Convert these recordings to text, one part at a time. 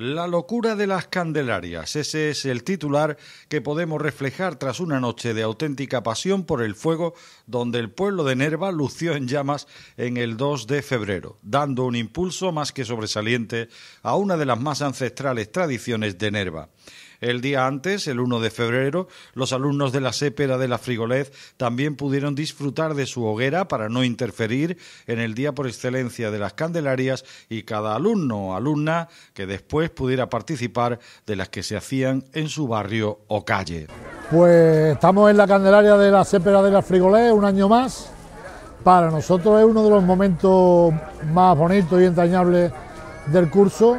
La locura de las Candelarias, ese es el titular que podemos reflejar tras una noche de auténtica pasión por el fuego, donde el pueblo de Nerva lució en llamas en el 2 de febrero, dando un impulso más que sobresaliente a una de las más ancestrales tradiciones de Nerva. El día antes, el 1 de febrero, los alumnos de la Sépera de la Frigolez también pudieron disfrutar de su hoguera para no interferir en el día por excelencia de las Candelarias y cada alumno o alumna que después pudiera participar de las que se hacían en su barrio o calle. Pues estamos en la Candelaria de la Sépera de la Frigolez un año más. Para nosotros es uno de los momentos más bonitos y entrañables del curso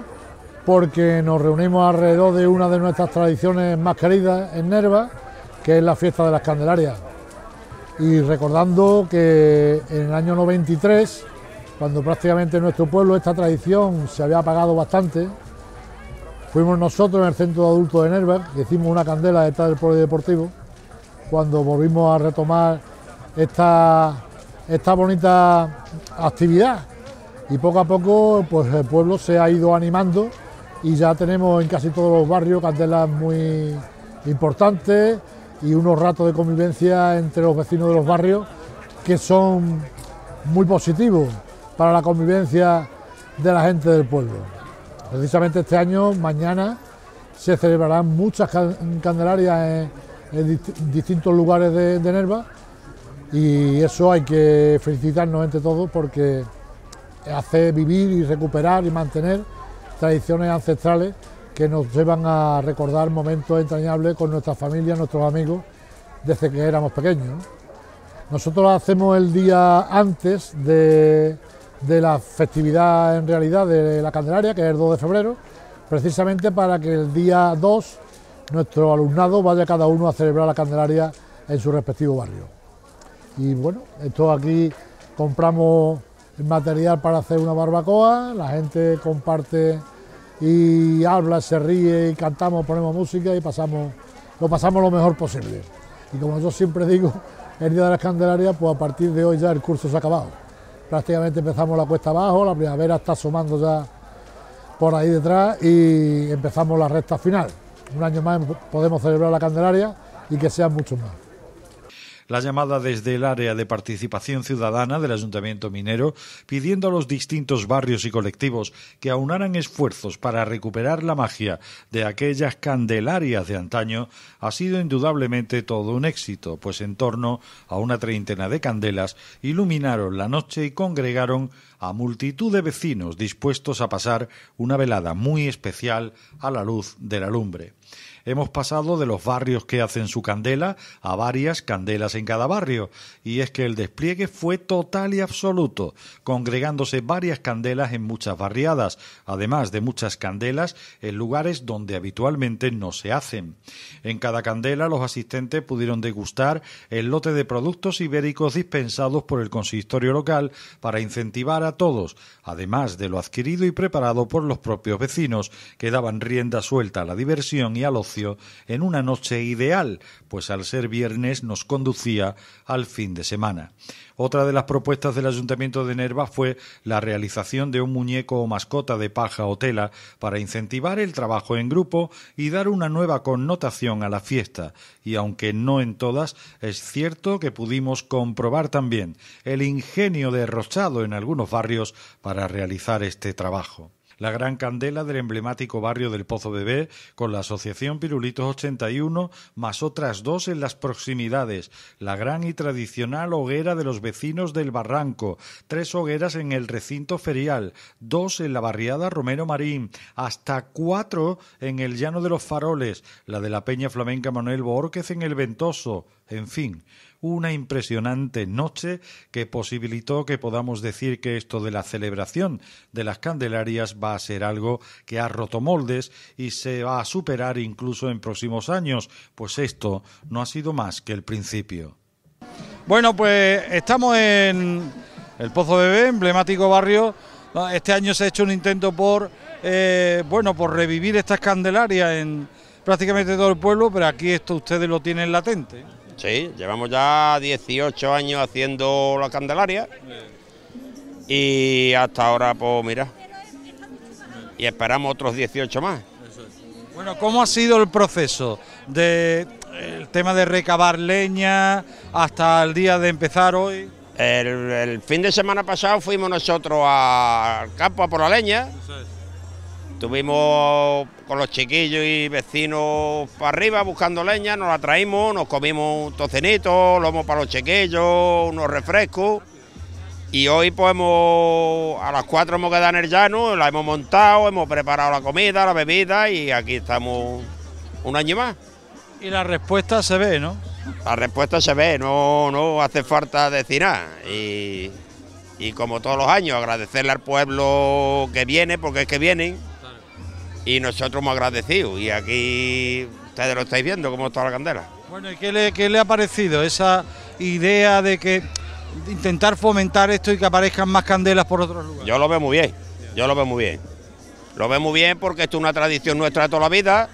porque nos reunimos alrededor de una de nuestras tradiciones más queridas en Nerva, que es la fiesta de las Candelarias. Y recordando que en el año 93, cuando prácticamente en nuestro pueblo esta tradición se había apagado bastante, fuimos nosotros en el centro de adultos de Nerva, que hicimos una candela esta del polideportivo, cuando volvimos a retomar esta, esta bonita actividad. Y poco a poco pues el pueblo se ha ido animando y ya tenemos en casi todos los barrios ...candelas muy importantes y unos ratos de convivencia entre los vecinos de los barrios que son muy positivos para la convivencia de la gente del pueblo. Precisamente este año, mañana, se celebrarán muchas candelarias en, distintos lugares de, de Nerva y eso hay que felicitarnos entre todos porque hace vivir y recuperar y mantener tradiciones ancestrales que nos llevan a recordar momentos entrañables con nuestra familia, nuestros amigos, desde que éramos pequeños. ...nosotros Nosotros hacemos el día antes de, de la festividad en realidad de la Candelaria, que es el 2 de febrero, precisamente para que el día 2 nuestro alumnado vaya cada uno a celebrar la Candelaria en su respectivo barrio. Y bueno, esto aquí compramos material para hacer una barbacoa, la gente comparte y habla, se ríe, cantamos, ponemos música y pasamos, lo pasamos lo mejor posible. Y como yo siempre digo, el Día de las Candelarias, pues a partir de hoy ya el curso se ha acabado. Prácticamente empezamos la cuesta abajo, la primavera está asomando ya por ahí detrás y empezamos la recta final. Un año más podemos celebrar la Candelaria y que sea mucho más. La llamada desde el área de participación ciudadana del Ayuntamiento Minero pidiendo a los distintos barrios y colectivos que aunaran esfuerzos para recuperar la magia de aquellas candelarias de antaño ha sido indudablemente todo un éxito, pues en torno a una treintena de candelas iluminaron la noche y congregaron a multitud de vecinos dispuestos a pasar una velada muy especial a la luz de la lumbre. Hemos pasado de los barrios que hacen su candela a varias candelas en cada barrio, y es que el despliegue fue total y absoluto, congregándose varias candelas en muchas barriadas, además de muchas candelas en lugares donde habitualmente no se hacen. En cada candela los asistentes pudieron degustar el lote de productos ibéricos dispensados por el consistorio local para incentivar a todos, además de lo adquirido y preparado por los propios vecinos, que daban rienda suelta a la diversión y a los en una noche ideal, pues al ser viernes nos conducía al fin de semana. Otra de las propuestas del Ayuntamiento de Nerva fue la realización de un muñeco o mascota de paja o tela para incentivar el trabajo en grupo y dar una nueva connotación a la fiesta. Y aunque no en todas, es cierto que pudimos comprobar también el ingenio derrochado en algunos barrios para realizar este trabajo la gran candela del emblemático barrio del Pozo Bebé, con la Asociación Pirulitos 81, más otras dos en las proximidades, la gran y tradicional hoguera de los vecinos del Barranco, tres hogueras en el recinto ferial, dos en la barriada Romero Marín, hasta cuatro en el Llano de los Faroles, la de la Peña Flamenca Manuel Borquez en el Ventoso, en fin, una impresionante noche que posibilitó que podamos decir que esto de la celebración de las Candelarias va a ser algo que ha roto moldes y se va a superar incluso en próximos años, pues esto no ha sido más que el principio. Bueno, pues estamos en el Pozo Bebé, emblemático barrio. Este año se ha hecho un intento por, eh, bueno, por revivir estas candelarias en prácticamente todo el pueblo, pero aquí esto ustedes lo tienen latente. Sí, llevamos ya 18 años haciendo la Candelaria y hasta ahora, pues mira, y esperamos otros 18 más. Bueno, ¿cómo ha sido el proceso de el tema de recabar leña hasta el día de empezar hoy? El, fin de semana pasado fuimos nosotros al campo a por la leña. Estuvimos con los chiquillos y vecinos para arriba buscando leña, nos la traímos, nos comimos un tocinito, lomo para los chiquillos, unos refrescos. Y hoy pues a las cuatro hemos quedado en el llano, la hemos montado, hemos preparado la comida, la bebida y aquí estamos un año más. Y la respuesta se ve, ¿no? La respuesta se ve, no, no hace falta decir nada. Y, y como todos los años, agradecerle al pueblo que viene, porque es que vienen y nosotros hemos agradecido y aquí ustedes lo estáis viendo cómo está la candela. Bueno, ¿y qué le, ha parecido esa idea de que intentar fomentar esto y que aparezcan más candelas por otros lugares? Yo lo veo muy bien, yo lo veo muy bien. Lo veo muy bien porque esto es una tradición nuestra de toda la vida.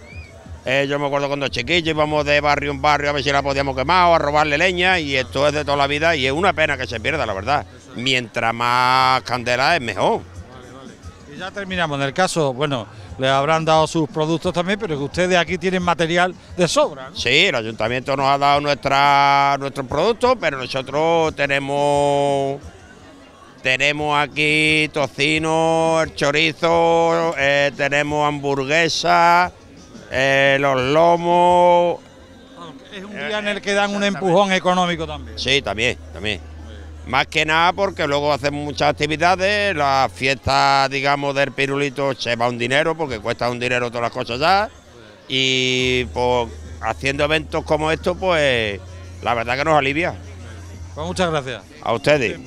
Eh, yo me acuerdo cuando chiquillo íbamos de barrio en barrio a ver si la podíamos quemar o a robarle leña y esto es de toda la vida y es una pena que se pierda, la verdad. Mientras más candela es mejor. Vale, vale. Y ya terminamos. En el caso, bueno, le habrán dado sus productos también, pero que ustedes aquí tienen material de sobra. Sí, el ayuntamiento nos ha dado nuestra, nuestros productos, pero nosotros tenemos tenemos aquí tocino, chorizo, eh, tenemos hamburguesa, eh, los lomos. Ah, es un día en el que dan un empujón económico también. Sí, también, también. Más que nada porque luego hacemos muchas actividades, la fiesta, digamos, del pirulito se va un dinero, porque cuesta un dinero todas las cosas ya, y pues haciendo eventos como estos, pues la verdad que nos alivia. Pues muchas gracias. A ustedes.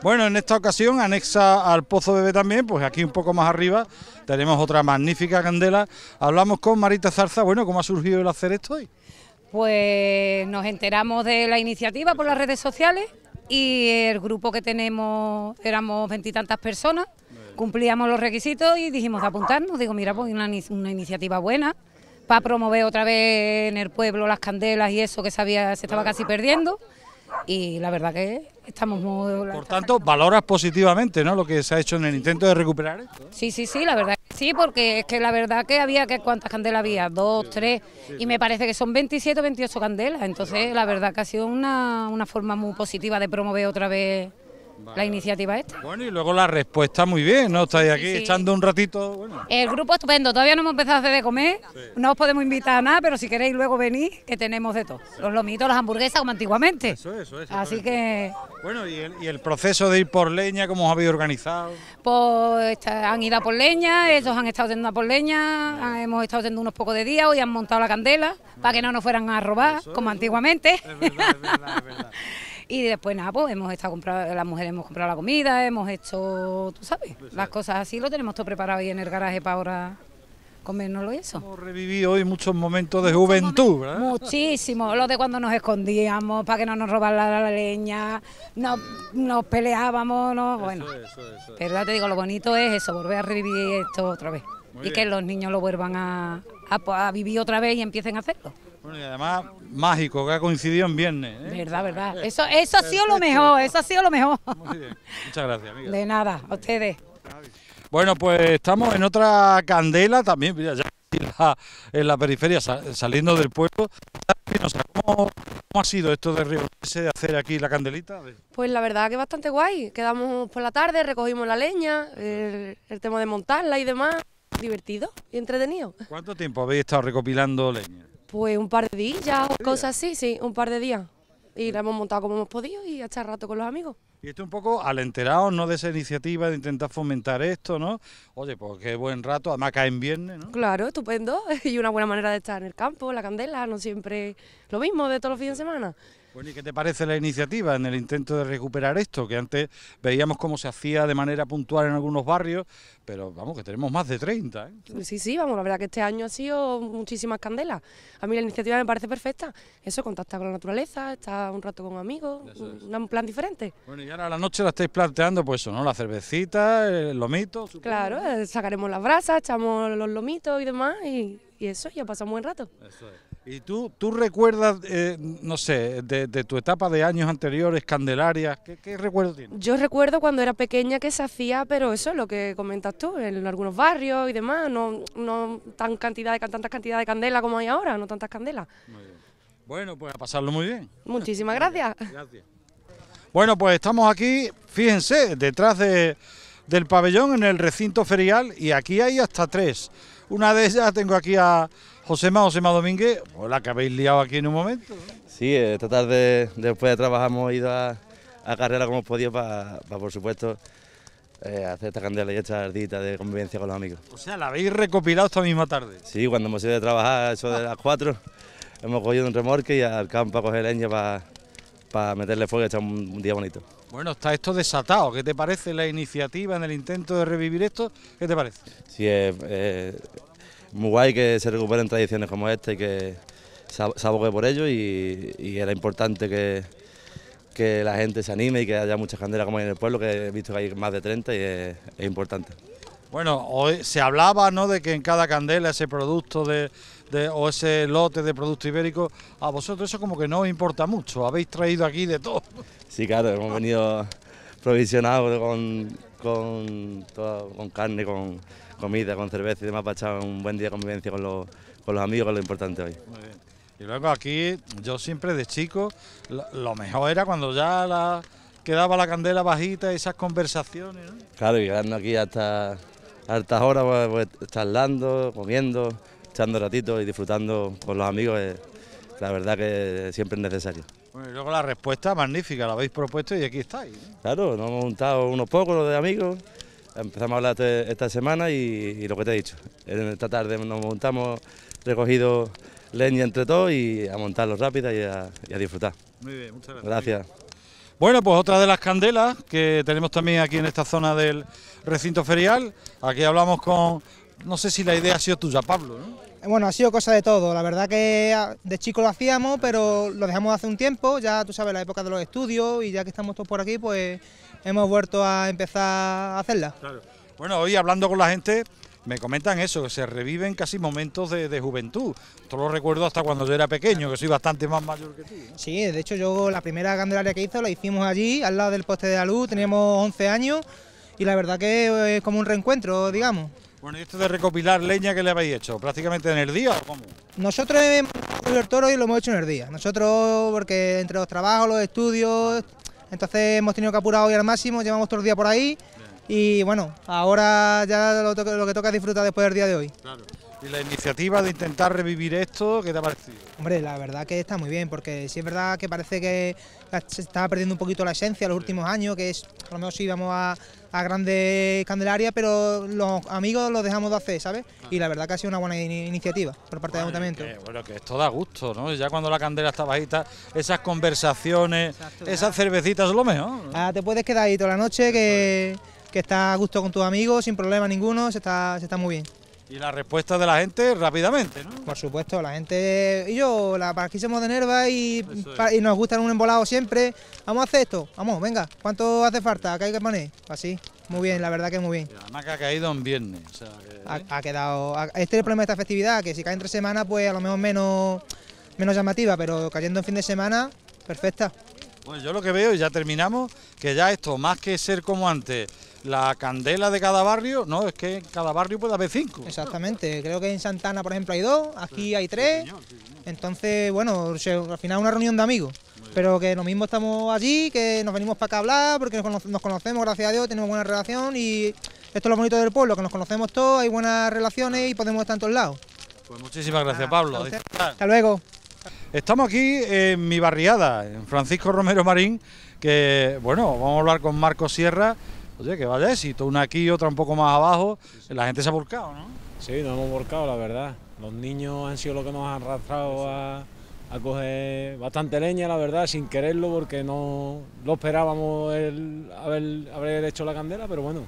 Bueno, en esta ocasión, anexa al Pozo Bebé también, pues aquí un poco más arriba tenemos otra magnífica candela. Hablamos con Marita Zarza, bueno, ¿cómo ha surgido el hacer esto hoy? Pues nos enteramos de la iniciativa por las redes sociales y el grupo que tenemos éramos veintitantas personas, cumplíamos los requisitos y dijimos de apuntarnos, digo, mira, pues una, iniciativa buena para promover otra vez en el pueblo las candelas y eso que sabía se estaba casi perdiendo y la verdad que estamos muy... Por tanto, valoras positivamente ¿no? lo que se ha hecho en el intento de recuperar esto. Sí, sí, sí, la verdad sí, porque es que la verdad que había, que ¿cuántas candelas había? Dos, tres, y me parece que son 27 28 candelas, entonces la verdad que ha sido una, una forma muy positiva de promover otra vez la iniciativa esta. Bueno, y luego la respuesta muy bien, ¿no? Estáis aquí echando un ratito. El grupo estupendo, todavía no hemos empezado a hacer de comer, no os podemos invitar a nada, pero si queréis luego venir, que tenemos de todo. Los lomitos, las hamburguesas, como antiguamente. Eso, eso, eso. Así que... Bueno, ¿y el, proceso de ir por leña, cómo os habéis organizado? Pues han ido a por leña, ellos han estado teniendo a por leña, hemos estado teniendo unos pocos de días, hoy han montado la candela, para que no nos fueran a robar, como antiguamente. Y después, nada, pues hemos estado comprando, las mujeres hemos comprado la comida, hemos hecho, tú sabes, las cosas así, lo tenemos todo preparado ahí en el garaje para ahora comérnoslo y eso. Hemos revivido hoy muchos momentos de juventud, ¿verdad? Muchísimo, los de cuando nos escondíamos para que no nos robaran la leña, no nos peleábamos, no, bueno. Pero ya te digo, lo bonito es eso, volver a revivir esto otra vez. y que los niños lo vuelvan a vivir otra vez y empiecen a hacerlo y además mágico, que ha coincidido en viernes. ¿eh? Verdad, verdad. Eso, eso ha sido lo mejor, eso ha sido lo mejor. Muy bien. Muchas gracias, amiga. De nada, a ustedes. Bueno, pues estamos en otra candela también, ya en la, periferia, saliendo del pueblo. ¿cómo, ha sido esto de de hacer aquí la candelita? Pues la verdad que bastante guay. Quedamos por la tarde, recogimos la leña, el tema de montarla y demás. Divertido y entretenido. ¿Cuánto tiempo habéis estado recopilando leña? Pues un par de días o cosas así, sí, un par de días. Y la hemos montado como hemos podido y hasta rato con los amigos. Y esto un poco al enterado, ¿no? De esa iniciativa de intentar fomentar esto, ¿no? Oye, pues qué buen rato, además cae en viernes, ¿no? Claro, estupendo. Y una buena manera de estar en el campo, la candela, no siempre lo mismo de todos los fines de semana. Bueno, ¿y qué te parece la iniciativa en el intento de recuperar esto? Que antes veíamos cómo se hacía de manera puntual en algunos barrios, pero vamos, que tenemos más de 30. ¿eh? Sí, sí, vamos, la verdad que este año ha sido muchísimas candelas. A mí la iniciativa me parece perfecta. Eso, contactar con la naturaleza, estar un rato con amigos, un plan diferente. Bueno, y ahora a la noche la estáis planteando, pues eso, ¿no? La cervecita, el lomito. Claro, eh, sacaremos las brasas, echamos los lomitos y demás, y, eso, ya pasa un buen rato. Eso es. ¿Y tú, tú recuerdas, eh, no sé, de, tu etapa de años anteriores, Candelarias, ¿qué, qué recuerdo tienes? Yo recuerdo cuando era pequeña que se hacía, pero eso, es lo que comentas tú, en algunos barrios y demás, no, no tan cantidad de, tantas cantidades de candela como hay ahora, no tantas candelas. Bueno, pues a pasarlo muy bien. Muchísimas gracias. Gracias. Bueno, pues estamos aquí, fíjense, detrás de, del pabellón, en el recinto ferial, y aquí hay hasta tres. Una de ellas tengo aquí a Josema, Josema Domínguez, ...hola, la que habéis liado aquí en un momento. Sí, esta tarde después de trabajar hemos ido a, a carrera como hemos podido para, por supuesto, eh, hacer esta candela y esta ardita de convivencia con los amigos. O sea, la habéis recopilado esta misma tarde. Sí, cuando hemos ido a trabajar, eso de las 4, hemos cogido un remorque y al campo a coger leña para meterle fuego y echar un, día bonito. Bueno, está esto desatado. ¿Qué te parece la iniciativa en el intento de revivir esto? ¿Qué te parece? Sí, eh, muy guay que se recuperen tradiciones como esta y que se abogue por ello y, era importante que, que, la gente se anime y que haya muchas candelas como hay en el pueblo, que he visto que hay más de 30 y es, importante. Bueno, hoy se hablaba ¿no? de que en cada candela ese producto de, de, o ese lote de producto ibérico, a vosotros eso como que no os importa mucho, habéis traído aquí de todo. Sí, claro, hemos venido provisionados con con, con carne, con comida, con cerveza y demás para echar un buen día de convivencia con los, con los amigos, lo importante hoy. Y luego aquí, yo siempre de chico, lo mejor era cuando ya quedaba la candela bajita, y esas conversaciones. Claro, y llegando aquí hasta altas horas, pues, pues, charlando, comiendo, echando ratitos y disfrutando con los amigos, eh, la verdad que siempre es necesario. Bueno, y luego la respuesta magnífica, la habéis propuesto y aquí estáis. Claro, nos hemos juntado unos pocos, los de amigos, empezamos a hablar este, esta semana y, lo que te he dicho. En esta tarde nos montamos recogido leña entre todos y a montarlo rápida y y a disfrutar. Muy bien, muchas gracias. Gracias. Bueno, pues otra de las candelas que tenemos también aquí en esta zona del recinto ferial. Aquí hablamos con no sé si la idea ha sido tuya, Pablo, ¿no? Bueno, ha sido cosa de todo. La verdad que ah, de chico lo hacíamos, pero lo dejamos hace un tiempo, ya tú sabes, la época de los estudios, y ya que estamos todos por aquí, pues hemos vuelto a empezar a hacerla. Claro. Bueno, hoy hablando con la gente, me comentan eso, que se reviven casi momentos de, juventud. Esto lo recuerdo hasta cuando yo era pequeño, que soy bastante más mayor que tú. Sí, de hecho yo la primera candelaria que hizo la hicimos allí, al lado del poste de la luz, teníamos 11 años, y la verdad que es como un reencuentro, digamos. Bueno, esto de recopilar leña que le habéis hecho? ¿Prácticamente en el día o cómo? Nosotros hemos el toro y lo hemos hecho en el día. Nosotros, porque entre los trabajos, los estudios, entonces hemos tenido que apurar hoy al máximo, llevamos todo el día por ahí. Y bueno, ahora ya lo, lo que toca es disfrutar después del día de hoy. Y la iniciativa de intentar revivir esto, ¿qué te ha parecido? Hombre, la verdad que está muy bien, porque sí es verdad que parece que se estaba perdiendo un poquito la esencia los últimos años, que es, a lo mejor sí íbamos a, grandes candelarias, pero los amigos los dejamos de hacer, ¿sabes? Ah. Y la verdad que ha sido una buena iniciativa por parte del ayuntamiento. bueno, que esto da gusto, ¿no? Ya cuando la candela está bajita, esas conversaciones, esas cervecitas, lo mejor. Ah, te puedes quedar ahí toda la noche, que, que está a gusto con tus amigos, sin problema ninguno, se está muy bien. Y la respuesta de la gente rápidamente, ¿no? Por supuesto, la gente y yo, la, aquí somos de Nerva y, nos gustan un embolado siempre. Vamos a hacer esto, vamos, venga, ¿cuánto hace falta? ¿Qué hay que poner? Así, muy bien, la verdad que muy bien. además que ha caído en viernes. ha, quedado. este es el problema de esta festividad, que si cae entre semanas, pues a lo mejor menos, menos llamativa, pero cayendo en fin de semana, perfecta. Bueno, yo lo que veo, y ya terminamos, que ya esto, más que ser como antes la candela de cada barrio, no, es que en cada barrio puede haber cinco. Exactamente, creo que en Santana, por ejemplo, hay dos, aquí hay tres, entonces, bueno, al final una reunión de amigos, pero que lo mismo estamos allí, que nos venimos para acá a hablar, porque nos conocemos, gracias a Dios, tenemos buena relación y esto es lo bonito del pueblo, que nos conocemos todos, hay buenas relaciones y podemos estar en todos lados. Pues muchísimas gracias, Pablo. Hasta luego. Estamos aquí en mi barriada, en Francisco Romero Marín, que, bueno, vamos a hablar con Marco Sierra, oye, que vaya éxito, una aquí, y otra un poco más abajo, la gente se ha volcado, ¿no? Sí, nos hemos volcado, la verdad. Los niños han sido los que nos han arrastrado a, coger bastante leña, la verdad, sin quererlo, porque no lo esperábamos haber hecho la candela, pero bueno,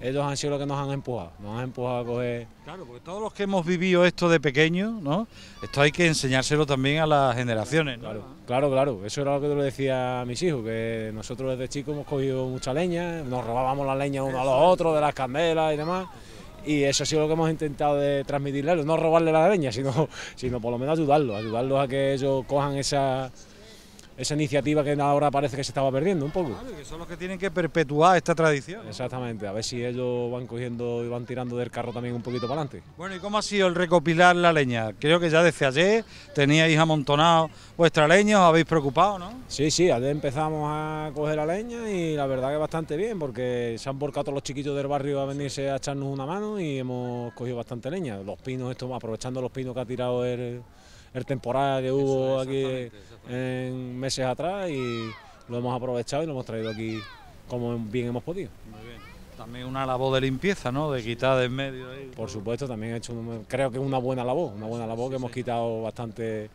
ellos han sido los que nos han empujado, nos han empujado a coger... Claro, porque todos los que hemos vivido esto de pequeño, ¿no? Esto hay que enseñárselo también a las generaciones, ¿no? Claro, claro, claro. eso era lo que yo le decía a mis hijos, que nosotros desde chicos hemos cogido mucha leña, nos robábamos la leña uno a los otros de las candelas y demás, y eso ha sido lo que hemos intentado de transmitirle, no robarle la leña, sino, sino por lo menos ayudarlos, ayudarlos a que ellos cojan esa esa iniciativa que ahora parece que se estaba perdiendo un poco. Claro, que son los que tienen que perpetuar esta tradición. Exactamente, a ver si ellos van cogiendo y van tirando del carro también un poquito para adelante. Bueno, ¿y cómo ha sido el recopilar la leña? Creo que ya desde ayer teníais amontonado vuestra leña, os habéis preocupado, ¿no? Sí, sí, ayer empezamos a coger la leña y la verdad que bastante bien, porque se han volcado todos los chiquillos del barrio a venirse a echarnos una mano y hemos cogido bastante leña. Los pinos, esto, aprovechando los pinos que ha tirado el el temporada que hubo aquí en meses atrás y lo hemos aprovechado y lo hemos traído aquí como bien hemos podido. Muy bien. También una labor de limpieza, ¿no? De quitar de en medio. Ahí, Por supuesto, también he hecho, creo que una buena labor, una buena labor que hemos quitado bastante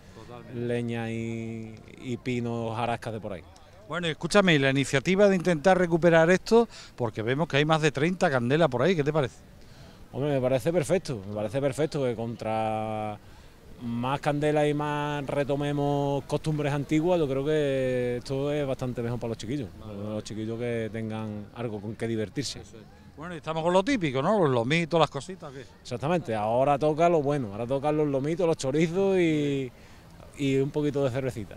leña y, y pinos, jarascas de por ahí. Bueno, escúchame, la iniciativa de intentar recuperar esto, porque vemos que hay más de 30 candelas por ahí, ¿qué te parece? Hombre, me parece perfecto, me parece perfecto que contra más candela y más retomemos costumbres antiguas, yo creo que esto es bastante mejor para los chiquillos. Los chiquillos que tengan algo con que divertirse. Bueno, y estamos con lo típico, ¿no? Los lomitos, las cositas. Exactamente, ahora toca lo bueno, ahora toca los lomitos, los chorizos y, un poquito de cervecita.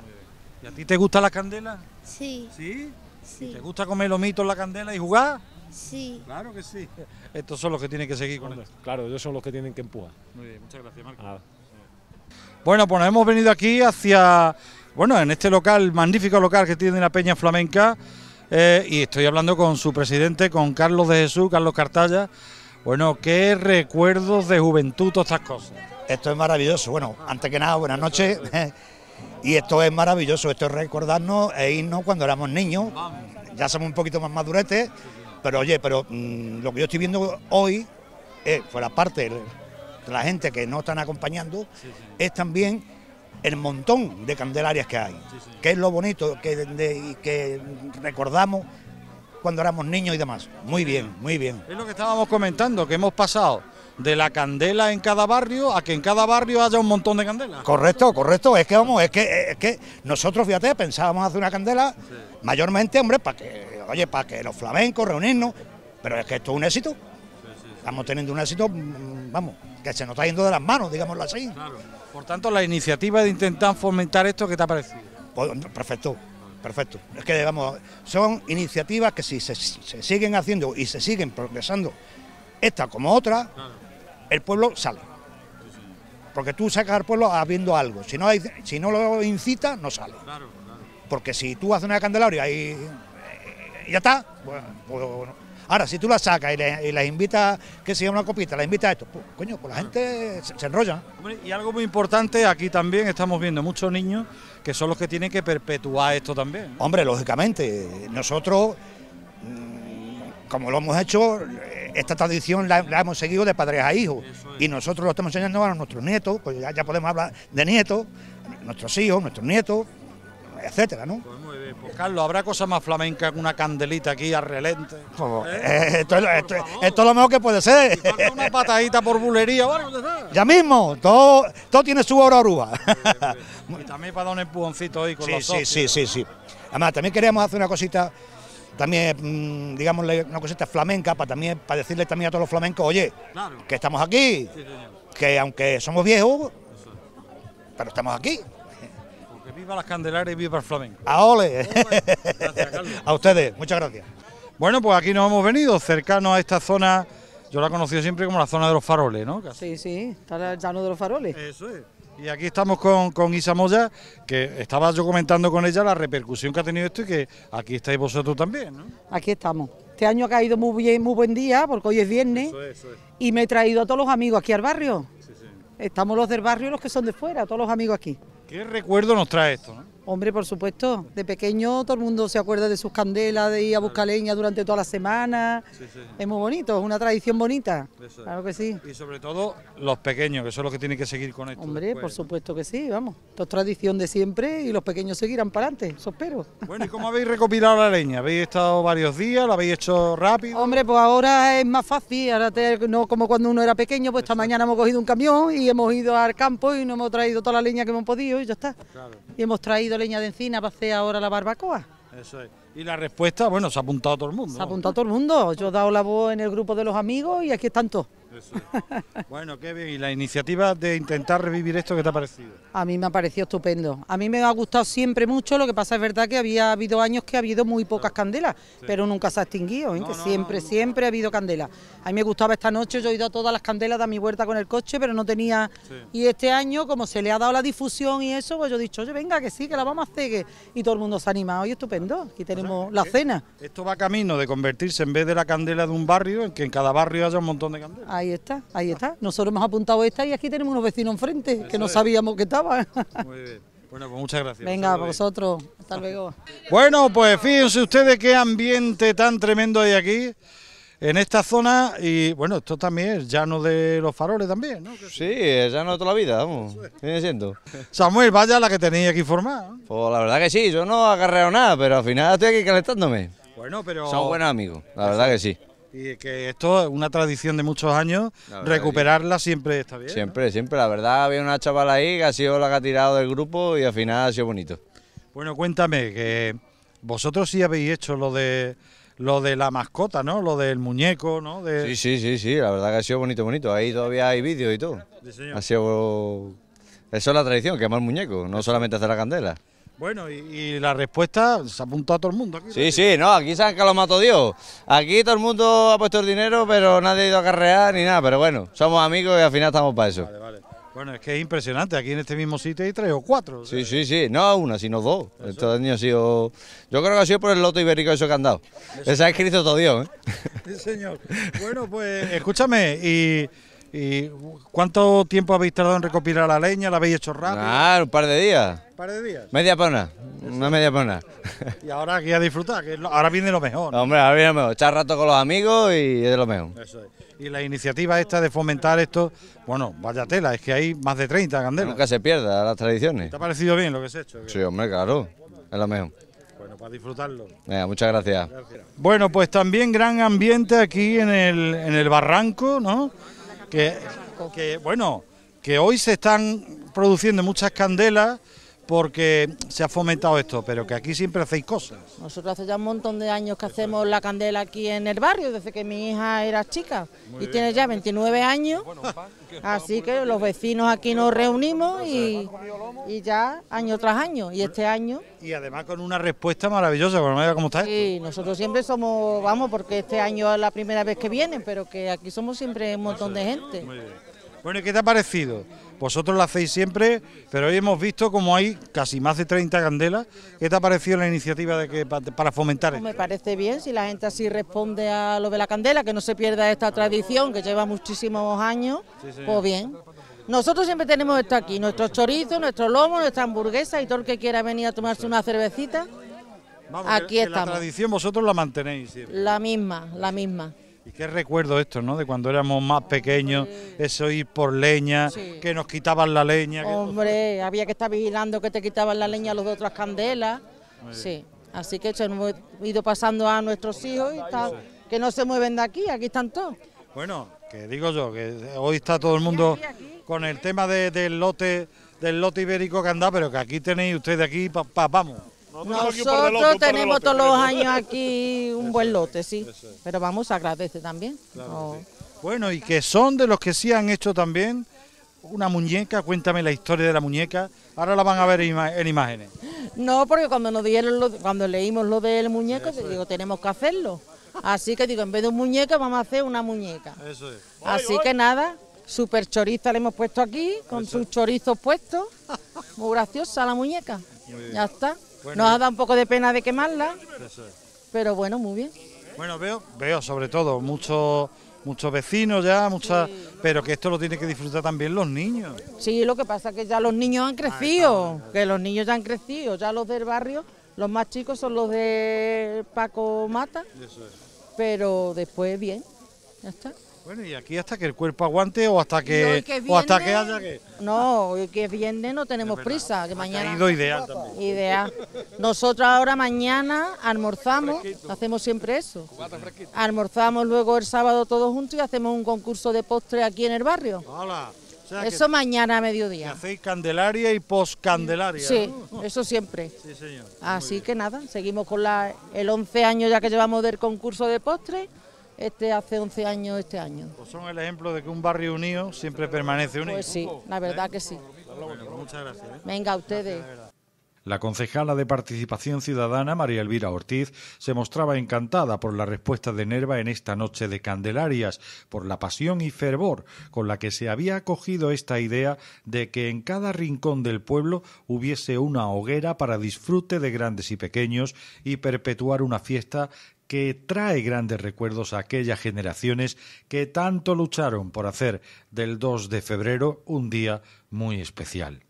¿Y a ti te gustan las candelas? Sí. ¿Sí? Sí. ¿Te gusta comer lomitos en la candela y jugar? Sí. Claro que sí. Estos son los que tienen que seguir con esto. Claro, ellos son los que tienen que empujar. Muy bien, muchas gracias, Marco. Bueno, pues hemos venido aquí hacia, bueno, en este local, magnífico local que tiene la Peña Flamenca, eh, y estoy hablando con su presidente, con Carlos de Jesús, Carlos Cartalla. Bueno, qué recuerdos de juventud, todas estas cosas. Esto es maravilloso. Bueno, antes que nada, buenas noches. y esto es maravilloso, esto es recordarnos e irnos cuando éramos niños. Ya somos un poquito más maduretes, pero oye, pero mm, lo que yo estoy viendo hoy, eh, fuera parte, la gente que no están acompañando, es también el montón de candelarias que hay, que es lo bonito que, que recordamos cuando éramos niños y demás. Muy bien, muy bien. Es lo que estábamos comentando, que hemos pasado de la candela en cada barrio a que en cada barrio haya un montón de candelas. Correcto, correcto. Es que vamos, es que, nosotros, fíjate, pensábamos hacer una candela mayormente, hombre, para que, oye, para que los flamencos reunirnos, pero es que esto es un éxito. Estamos teniendo un éxito, mm, vamos, que se nos está yendo de las manos, digámoslo así. Por tanto, la iniciativa de intentar fomentar esto, ¿qué te ha parecido? Pues, perfecto, perfecto. Es que, digamos, son iniciativas que si se, siguen haciendo y se siguen progresando, esta como otra, el pueblo sale. Porque tú sacas al pueblo habiendo algo. Si no, si no lo incita, no sale. porque si tú haces una candelaria y, eh, ya está, bueno pues, Ahora, si tú la sacas y, la las invitas, que se una copita, la invitas a esto, pues, coño, pues la gente se, enrolla. y algo muy importante, aquí también estamos viendo muchos niños que son los que tienen que perpetuar esto también. Hombre, lógicamente, nosotros, mm, como lo hemos hecho, esta tradición la, hemos seguido de padres a hijos y nosotros lo estamos enseñando a nuestros nietos, pues ya, ya podemos hablar de nietos, nuestros hijos, nuestros nietos, etcétera, ¿no? Pues. Carlos, ¿habrá cosa más flamenca que una candelita aquí al relente? ¿Eh? Eh, esto, es, lo mejor que puede ser. una patadita por bulería Ya mismo, todo, todo tiene su hora ruba. Y también para dar un empujoncito hoy con los sí, Sí, sí, sí, sí. Además, también queríamos hacer una cosita, también, mm, digamos, una cosita flamenca, para, también, para decirle también a todos los flamencos, oye, que estamos aquí, que aunque somos viejos, pero estamos aquí viva las candelares y viva el flamenco. ¡A ah, ole! a ustedes, muchas gracias. Bueno, pues aquí nos hemos venido, cercano a esta zona, yo la he conocido siempre como la zona de los faroles, ¿no? Sí, sí, está el llano de los faroles. Eso es. Y aquí estamos con, Isa Moya, que estaba yo comentando con ella la repercusión que ha tenido esto y que aquí estáis vosotros también, ¿no? Aquí estamos. Este año ha caído muy bien, muy buen día, porque hoy es viernes. Y me he traído a todos los amigos aquí al barrio. Estamos los del barrio y los que son de fuera, todos los amigos aquí. ¿Qué recuerdo nos trae esto? No? Hombre, por supuesto, de pequeño todo el mundo se acuerda de sus candelas, de ir a buscar leña durante toda la semana. Es muy bonito, es una tradición bonita. claro que sí. Y sobre todo los pequeños, que son los que tienen que seguir con esto. Hombre, por supuesto que sí, vamos. Esto es tradición de siempre y los pequeños seguirán para adelante, eso espero. Bueno, ¿y cómo habéis recopilado la leña? ¿Habéis estado varios días? ¿La habéis hecho rápido? Hombre, pues ahora es más fácil, no como cuando uno era pequeño, pues esta mañana hemos cogido un camión y hemos ido al campo y nos hemos traído toda la leña que hemos podido y ya está. Claro y hemos traído leña de encina para hacer ahora la barbacoa. Eso es. Y la respuesta, bueno, se ha apuntado todo el mundo. Se ha apuntado todo el mundo. Yo he dado la voz en el grupo de los amigos y aquí están todos. bueno, Kevin, ¿Y la iniciativa de intentar revivir esto qué te ha parecido? A mí me ha parecido estupendo. A mí me ha gustado siempre mucho. Lo que pasa es verdad que había habido años que ha habido muy pocas candelas, pero nunca se ha extinguido. ¿eh? siempre, siempre ha habido candelas. A mí me gustaba esta noche. Yo he ido a todas las candelas, a mi vuelta con el coche, pero no tenía. Y este año, como se le ha dado la difusión y eso, pues yo he dicho, oye, venga, que sí, que la vamos a hacer. Y todo el mundo se ha animado y estupendo. Aquí tenemos pues, la ¿eh? cena. Esto va camino de convertirse en vez de la candela de un barrio, en que en cada barrio haya un montón de candelas. Ahí está, ahí está. Nosotros hemos apuntado esta y aquí tenemos unos vecinos enfrente que no sabíamos que estaban. Muy bien. Bueno, pues muchas gracias. Venga, para vosotros. Hasta luego. Bueno, pues fíjense ustedes qué ambiente tan tremendo hay aquí en esta zona y bueno, esto también es llano de los faroles también, ¿no? Sí, es llano de toda la vida, vamos, viene siendo. Samuel, vaya la que tenéis aquí formada. Pues la verdad que sí, yo no he nada, pero al final estoy aquí calentándome. Bueno, pero... Son buenos amigos, la verdad que sí. Y que esto es una tradición de muchos años, recuperarla siempre está bien. Siempre, siempre. La verdad, había una chavala ahí que ha sido la que ha tirado del grupo y al final ha sido bonito. Bueno, cuéntame, que vosotros sí habéis hecho lo de lo de la mascota, ¿no? Lo del muñeco, ¿no? Sí, sí, sí, sí, la verdad que ha sido bonito, bonito. Ahí todavía hay vídeos y todo. ha sido... Eso es la tradición, quemar muñeco, no solamente hacer la candela. Bueno, y, la respuesta se apuntó a todo el mundo. sí, sí, no, aquí que lo mató Dios. Aquí todo el mundo ha puesto el dinero, pero nadie ha ido a carrear ni nada. Pero bueno, somos amigos y al final estamos para eso. Vale, vale. Bueno, es que es impresionante. Aquí en este mismo sitio hay tres o cuatro. sí, sí, sí. No una, sino dos. ha sido. Yo creo que ha sido por el loto ibérico eso que han dado. Esa es Cristo todo Dios, ¿eh? Sí, señor. bueno, pues escúchame y. ¿Y ¿Cuánto tiempo habéis tardado en recopilar la leña? ¿La habéis hecho rápido? Ah, un par de días. ¿Un par de días? Media pona, una media pona. Y ahora aquí a disfrutar, que ahora viene lo mejor. Hombre, ahora viene lo mejor, echar rato con los amigos y es lo mejor. Eso Y la iniciativa esta de fomentar esto, bueno, vaya tela, es que hay más de 30 candelas. Nunca se pierda las tradiciones. ¿Te ha parecido bien lo que se ha hecho? Sí, hombre, claro, es lo mejor. Bueno, para disfrutarlo. muchas gracias. gracias. Bueno, pues también gran ambiente aquí en el, en el barranco, ¿no? que, que bueno, que hoy se están produciendo muchas candelas porque se ha fomentado esto, pero que aquí siempre hacéis cosas. Nosotros hace ya un montón de años que hacemos la candela aquí en el barrio, desde que mi hija era chica y tiene ya 29 años, así que los vecinos aquí nos reunimos y, ya año tras año, y este año... Y además con una respuesta maravillosa, con manera como está esto. Sí, nosotros siempre somos, vamos, porque este año es la primera vez que vienen, pero que aquí somos siempre un montón de gente. Bueno, ¿y qué te ha parecido? Vosotros la hacéis siempre, pero hoy hemos visto como hay casi más de 30 candelas. ¿Qué te ha parecido la iniciativa de que, para fomentar pues esto? Me parece bien, si la gente así responde a lo de la candela, que no se pierda esta tradición que lleva muchísimos años, pues bien. Nosotros siempre tenemos esto aquí, nuestros chorizos, nuestros lomos, nuestra hamburguesa y todo el que quiera venir a tomarse una cervecita, aquí está. la tradición vosotros la mantenéis La misma, la misma. Y qué recuerdo esto, ¿no? De cuando éramos más pequeños, eso ir por leña, que nos quitaban la leña. Hombre, había que estar vigilando que te quitaban la leña los de otras candelas. Sí, así que eso hemos ido pasando a nuestros hijos y que no se mueven de aquí, aquí están todos. Bueno, que digo yo, que hoy está todo el mundo con el tema del lote del lote ibérico que anda, pero que aquí tenéis ustedes aquí, pa, vamos. Nosotros tenemos todos los años aquí un buen lote, sí. Pero vamos a agradecer también. Bueno, y que son de los que sí han hecho también una muñeca, cuéntame la historia de la muñeca, ahora la van a ver en imágenes. No, porque cuando nos dieron cuando leímos lo del muñeco, digo, tenemos que hacerlo. Así que digo, en vez de un muñeco, vamos a hacer una muñeca. Así que nada, super choriza le hemos puesto aquí, con sus chorizos puestos. Muy graciosa la muñeca. ya está. Nos ha dado un poco de pena de quemarla, pero bueno, muy bien. Bueno, veo, veo sobre todo muchos muchos vecinos ya, mucha... pero que esto lo tienen que disfrutar también los niños. Sí, lo que pasa es que ya los niños han crecido, que los niños ya han crecido, ya los del barrio, los más chicos son los de Paco Mata, pero después bien, ya está. Bueno, y aquí hasta que el cuerpo aguante o hasta que, o hasta que haya que... No, hoy que viene no tenemos prisa, que mañana... Ha ido ideal también. Nosotros ahora mañana almorzamos, hacemos siempre eso. Almorzamos luego el sábado todos juntos y hacemos un concurso de postre aquí en el barrio. Hola. eso mañana a mediodía. hacéis candelaria y post-candelaria. Sí, eso siempre. Sí, Así que nada, seguimos con la, el 11 años ya que llevamos del concurso de postre este hace 11 años este año. Pues son el ejemplo de que un barrio unido siempre permanece unido. Pues sí, la verdad que sí. muchas gracias. ¿eh? Venga, ustedes. la concejala de Participación Ciudadana, María Elvira Ortiz, se mostraba encantada por la respuesta de Nerva en esta noche de Candelarias, por la pasión y fervor con la que se había acogido esta idea de que en cada rincón del pueblo hubiese una hoguera para disfrute de grandes y pequeños y perpetuar una fiesta que trae grandes recuerdos a aquellas generaciones que tanto lucharon por hacer del 2 de febrero un día muy especial.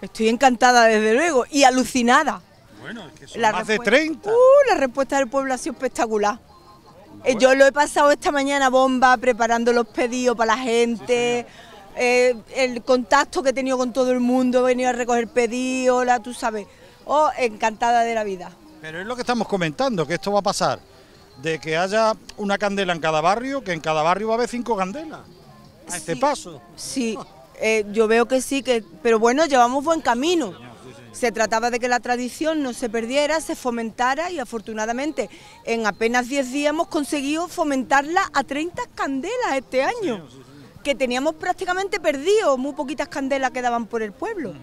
Estoy encantada desde luego y alucinada. Bueno, es que son la más de 30. Uh, la respuesta del pueblo ha sido espectacular. Eh, yo lo he pasado esta mañana bomba preparando los pedidos para la gente. Eh, el contacto que he tenido con todo el mundo, he venido a recoger pedidos, tú sabes. Oh, encantada de la vida. Pero es lo que estamos comentando, que esto va a pasar de que haya una candela en cada barrio, que en cada barrio va a haber cinco candelas. A este sí, este paso. Sí, eh, yo veo que sí, que, pero bueno, llevamos buen camino. Se trataba de que la tradición no se perdiera, se fomentara y afortunadamente en apenas 10 días hemos conseguido fomentarla a 30 candelas este año, que teníamos prácticamente perdido, muy poquitas candelas quedaban por el pueblo.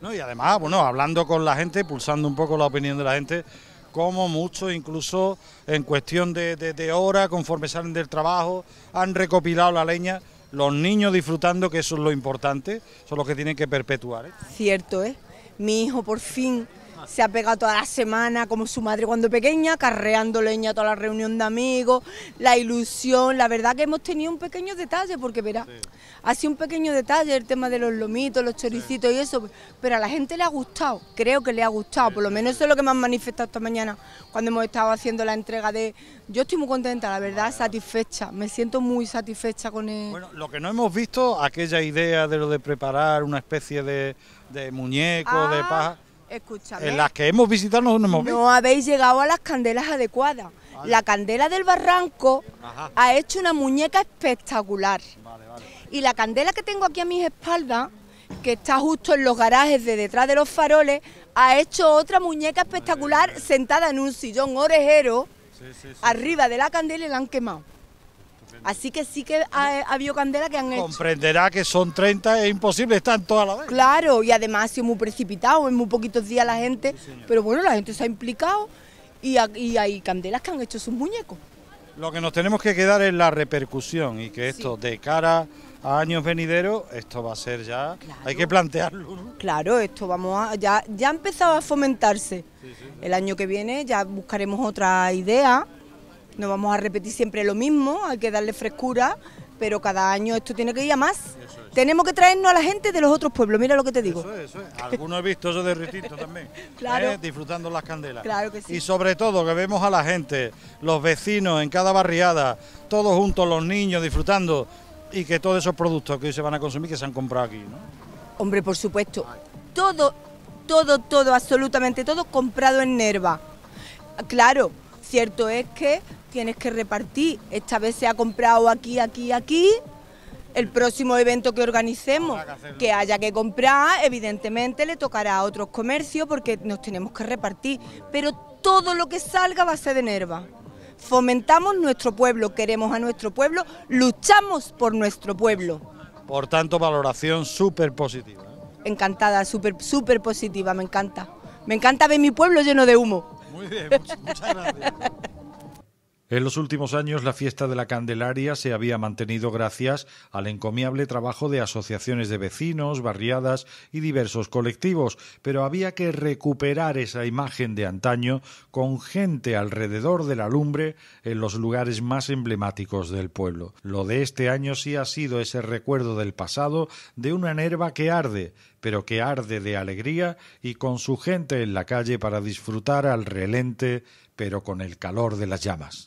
No, y además, bueno, hablando con la gente, pulsando un poco la opinión de la gente, como muchos, incluso en cuestión de, de, hora, conforme salen del trabajo, han recopilado la leña, los niños disfrutando, que eso es lo importante, son los que tienen que perpetuar. ¿eh? Cierto, ¿eh? Mi hijo por fin se ha pegado toda la semana, como su madre cuando pequeña, carreando leña a toda la reunión de amigos, la ilusión. La verdad que hemos tenido un pequeño detalle, porque verá, ha sido un pequeño detalle el tema de los lomitos, los choricitos y eso, pero a la gente le ha gustado, creo que le ha gustado, por lo menos eso es lo que me han manifestado esta mañana cuando hemos estado haciendo la entrega de... Yo estoy muy contenta, la verdad, satisfecha, me siento muy satisfecha con él. Bueno, lo que no hemos visto, aquella idea de lo de preparar una especie de, de muñeco, de ah, paja Escúchame. En las que hemos visitado no hemos No habéis llegado a las candelas adecuadas. La candela del barranco ha hecho una muñeca espectacular. Y la candela que tengo aquí a mis espaldas, que está justo en los garajes de detrás de los faroles, ha hecho otra muñeca espectacular sentada en un sillón orejero arriba de la candela y la han quemado. Así que sí que ha, habido candela que han hecho. Comprenderá que son 30, es imposible, están todas las Claro, y además ha sido muy precipitado, en muy poquitos días la gente, pero bueno, la gente se ha implicado y, y hay candelas que han hecho sus muñecos. Lo que nos tenemos que quedar es la repercusión y que esto de cara a años venideros, esto va a ser ya, hay que plantearlo. Claro, esto vamos a, ya, ya ha empezado a fomentarse. El año que viene ya buscaremos otra idea no vamos a repetir siempre lo mismo, hay que darle frescura, pero cada año esto tiene que ir a más. Tenemos que traernos a la gente de los otros pueblos, mira lo que te digo. Eso es, eso es. Algunos he visto eso de Ritito también, ¿eh? disfrutando las candelas. Claro que sí. Y sobre todo que vemos a la gente, los vecinos en cada barriada, todos juntos, los niños disfrutando y que todos esos productos que hoy se van a consumir, que se han comprado aquí, Hombre, por supuesto. Todo, todo, todo, absolutamente todo comprado en Nerva. Claro, cierto es que tienes que repartir. Esta vez se ha comprado aquí, aquí, aquí. El próximo evento que organicemos, que, haya que comprar, evidentemente le tocará a otros comercios porque nos tenemos que repartir. Pero todo lo que salga va a ser de Nerva. Fomentamos nuestro pueblo, queremos a nuestro pueblo, luchamos por nuestro pueblo. Por tanto, valoración súper positiva. ¿eh? Encantada, súper super positiva, me encanta. Me encanta ver mi pueblo lleno de humo. Muy bien, pues, muchas gracias. En los últimos años, la fiesta de la Candelaria se había mantenido gracias al encomiable trabajo de asociaciones de vecinos, barriadas y diversos colectivos, pero había que recuperar esa imagen de antaño con gente alrededor de la lumbre en los lugares más emblemáticos del pueblo. Lo de este año sí ha sido ese recuerdo del pasado de una Nerva que arde, pero que arde de alegría y con su gente en la calle para disfrutar al relente, pero con el calor de las llamas.